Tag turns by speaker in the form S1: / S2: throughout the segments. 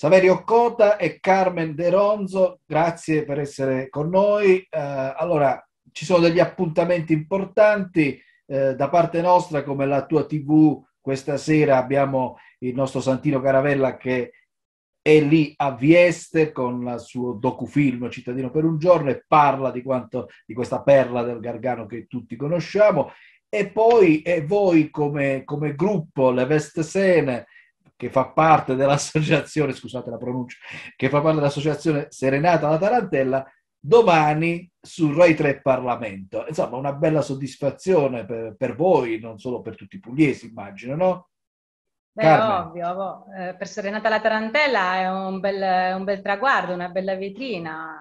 S1: Saverio Cota e Carmen De Ronzo, grazie per essere con noi. Eh, allora, ci sono degli appuntamenti importanti eh, da parte nostra, come la tua TV. Questa sera abbiamo il nostro Santino Caravella che è lì a Vieste con il suo docufilm Cittadino per un giorno e parla di, quanto, di questa perla del Gargano che tutti conosciamo. E poi e voi come, come gruppo, le Veste Sene, che fa parte dell'associazione, scusate la pronuncia, che fa parte dell'associazione Serenata alla Tarantella, domani su Rai 3 Parlamento. Insomma, una bella soddisfazione per, per voi, non solo per tutti i pugliesi, immagino, no? Beh, Carmen.
S2: ovvio, eh, per Serenata alla Tarantella è un bel, un bel traguardo, una bella vetrina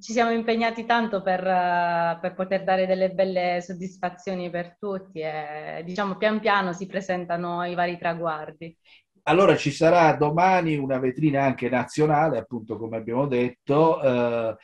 S2: ci siamo impegnati tanto per, eh, per, poter dare delle belle soddisfazioni per tutti e diciamo pian piano si presentano i vari traguardi.
S1: Allora ci sarà domani una vetrina anche nazionale, appunto come abbiamo detto, eh,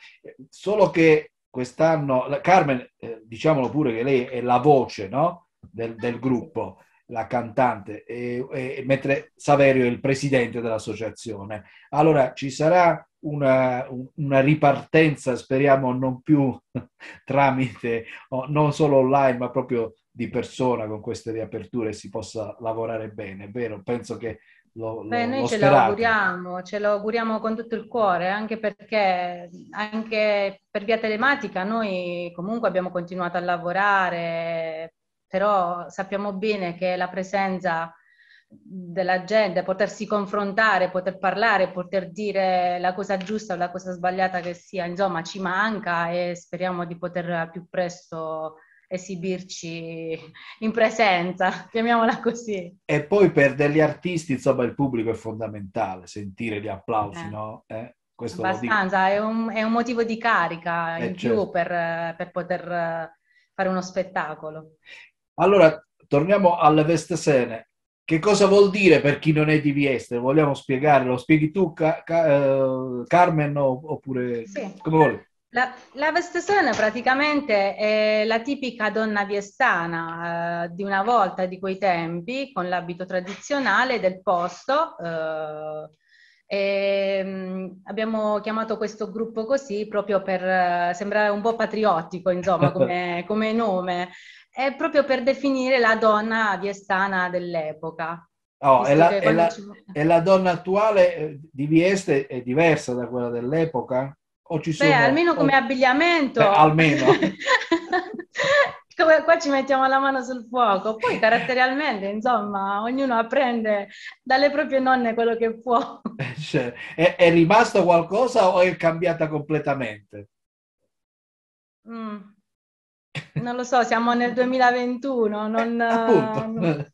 S1: solo che quest'anno, Carmen, eh, diciamolo pure che lei è la voce no? del, del gruppo, la cantante, e, e, mentre Saverio è il presidente dell'associazione. Allora ci sarà una, una ripartenza, speriamo non più tramite, non solo online, ma proprio di persona con queste riaperture si possa lavorare bene, vero? Penso che lo, lo, Beh, noi ce lo
S2: auguriamo, ce lo auguriamo con tutto il cuore, anche perché anche per via telematica noi comunque abbiamo continuato a lavorare però sappiamo bene che la presenza della gente, potersi confrontare, poter parlare, poter dire la cosa giusta o la cosa sbagliata che sia, insomma ci manca e speriamo di poter al più presto esibirci in presenza, chiamiamola così.
S1: E poi per degli artisti, insomma, il pubblico è fondamentale, sentire gli applausi, eh. no? Eh? Questo Abbastanza,
S2: è un, è un, motivo di carica eh, in certo. più per, per poter fare uno spettacolo.
S1: Allora, torniamo alle veste sene. Che cosa vuol dire per chi non è di Vieste? Vogliamo spiegarlo? Spieghi tu, Ca- Ca- eh, Carmen, oppure sì. come vuoi?
S2: La, la vestesone praticamente è la tipica donna viestana eh, di una volta, di quei tempi, con l'abito tradizionale del posto. Eh, e, mm, abbiamo chiamato questo gruppo così proprio per eh, sembrare un po' patriottico, insomma, come, come nome è proprio per definire la donna diestana dell'epoca.
S1: Oh, è, la, è, la, ci... è, la, donna attuale eh, di Vieste è diversa da quella dell'epoca? O ci sono... Beh, almeno come o...
S2: abbigliamento. Beh, almeno. come qua ci mettiamo la mano sul fuoco. Poi caratterialmente, insomma, ognuno apprende dalle proprie nonne quello che può.
S1: Eh, cioè, è, è rimasto qualcosa o è cambiata completamente?
S2: Mm non lo so, siamo nel 2021, non, eh, eh, non,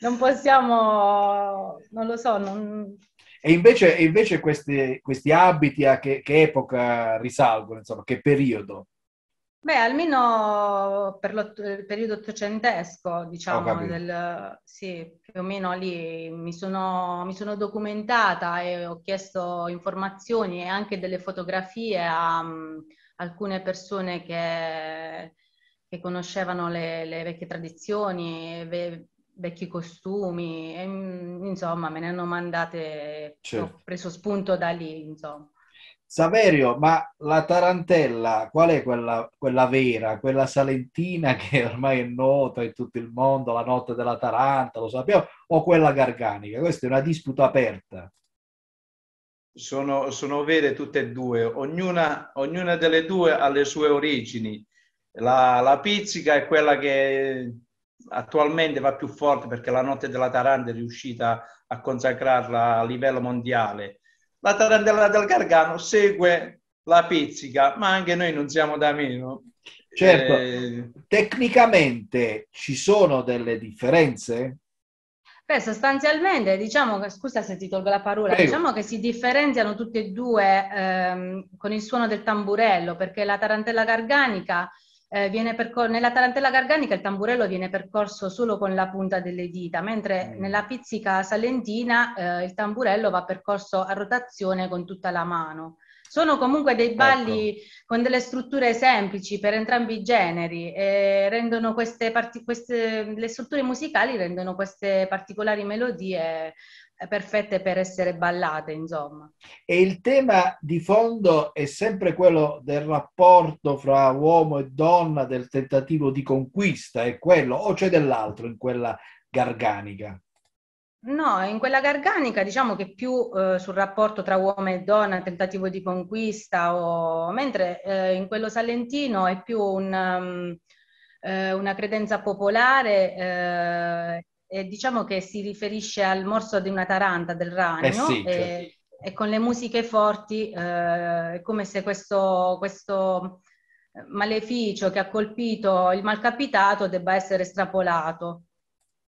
S2: non possiamo, non lo so. Non...
S1: E invece, e invece questi, questi abiti a che, che, epoca risalgono, insomma, che periodo?
S2: Beh, almeno per il eh, periodo ottocentesco, diciamo, del, sì, più o meno lì mi sono, mi sono, documentata e ho chiesto informazioni e anche delle fotografie a, mm, alcune persone che, che conoscevano le, le vecchie tradizioni, ve, vecchi costumi, e, mm, insomma me ne hanno mandate, certo. ho preso spunto da lì, insomma.
S1: Saverio, ma la tarantella, qual è quella, quella, vera, quella salentina che ormai è nota in tutto il mondo, la notte della Taranta, lo sappiamo, o quella garganica? Questa è una disputa aperta.
S3: Sono, sono vere tutte e due, ognuna, ognuna, delle due ha le sue origini. La, la pizzica è quella che attualmente va più forte perché la notte della Taranta è riuscita a consacrarla a livello mondiale. La tarantella del Gargano segue la pizzica, ma anche noi non siamo da meno.
S1: Certo, eh... tecnicamente ci sono delle differenze?
S2: Beh, sostanzialmente, diciamo che, scusa se ti tolgo la parola, Prego. diciamo che si differenziano tutte e due ehm, con il suono del tamburello, perché la tarantella garganica eh, percor- nella tarantella garganica il tamburello viene percorso solo con la punta delle dita, mentre mm. nella pizzica salentina eh, il tamburello va percorso a rotazione con tutta la mano. Sono comunque dei ecco. balli ecco. con delle strutture semplici per entrambi i generi e queste parti, queste, le strutture musicali rendono queste particolari melodie eh, perfette per essere ballate, insomma.
S1: E il tema di fondo è sempre quello del rapporto fra uomo e donna, del tentativo di conquista, è quello o c'è dell'altro in quella garganica?
S2: No, in quella garganica diciamo che più eh, sul rapporto tra uomo e donna, tentativo di conquista, o... mentre eh, in quello salentino è più un, um, eh, una credenza popolare eh, e diciamo che si riferisce al morso di una taranta del ragno eh sì, e, certo. e, con le musiche forti eh, è come se questo, questo maleficio che ha colpito il malcapitato debba essere estrapolato.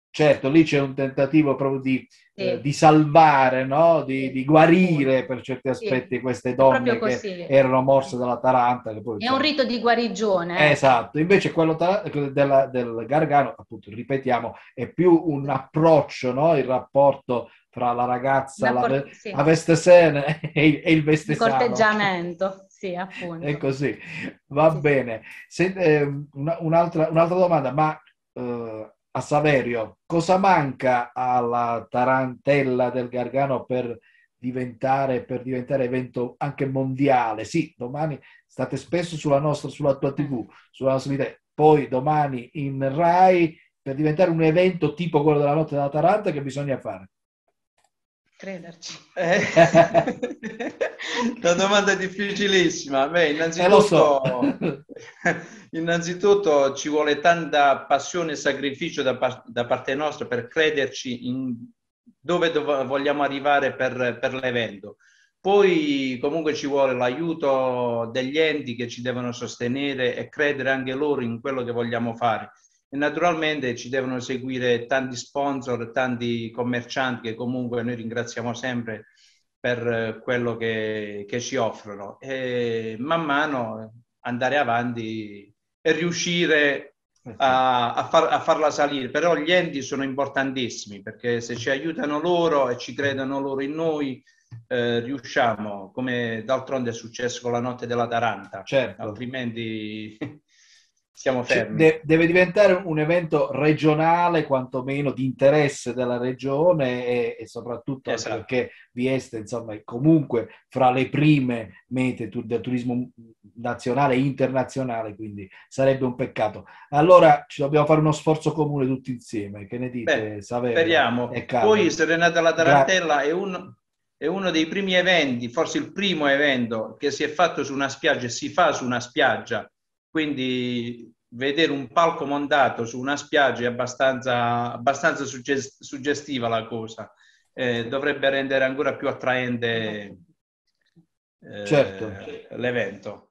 S1: Certo, lì c'è un tentativo proprio di, sì. eh, di salvare, no? di, di, guarire per certi aspetti sì. queste donne che erano morse dalla Taranta. Poi, È cioè...
S2: un rito di guarigione.
S1: Esatto, invece quello ta- della, del Gargano, appunto, ripetiamo, è più un approccio, no? il rapporto tra la ragazza, la, la, sì. la vestesene e, e il vestesano. Il
S2: corteggiamento. Sì, appunto. È
S1: così, va bene. Se, eh, una, un'altra, un'altra, domanda, ma eh, a Saverio, cosa manca alla tarantella del Gargano per diventare, per diventare evento anche mondiale? Sì, domani state spesso sulla nostra, sulla tua tv, sulla nostra idea, poi domani in Rai per diventare un evento tipo quello della notte della Taranta che bisogna fare?
S3: crederci. Eh, una domanda difficilissima. Beh, innanzitutto, eh, so. innanzitutto, ci vuole tanta passione e sacrificio da, da parte nostra per crederci in dove dov- vogliamo arrivare per, per l'evento. Poi comunque ci vuole l'aiuto degli enti che ci devono sostenere e credere anche loro in quello che vogliamo fare e naturalmente ci devono seguire tanti sponsor, tanti commercianti che comunque noi ringraziamo sempre per eh, quello che, che ci offrono e man mano eh, andare avanti e riuscire eh a, a, far, a, farla salire. Però gli enti sono importantissimi perché se ci aiutano loro e ci credono loro in noi, eh, riusciamo, come d'altronde è successo con la notte della Taranta, certo. altrimenti siamo cioè, fermi.
S1: Cioè, deve diventare un evento regionale, quantomeno di interesse della regione e, e soprattutto esatto. perché Vieste, insomma, è comunque fra le prime mete tu- del turismo nazionale e internazionale, quindi sarebbe un peccato. Allora ci dobbiamo fare uno sforzo comune tutti insieme. Che ne dite, Saverio? Savera? Speriamo. Poi
S3: Serenata alla Tarantella Gra- è un, è uno dei primi eventi, forse il primo evento che si è fatto su una spiaggia si fa su una spiaggia quindi vedere un palco montato su una spiaggia è abbastanza, abbastanza suggest- suggestiva la cosa, eh, dovrebbe rendere ancora più attraente eh, certo. l'evento.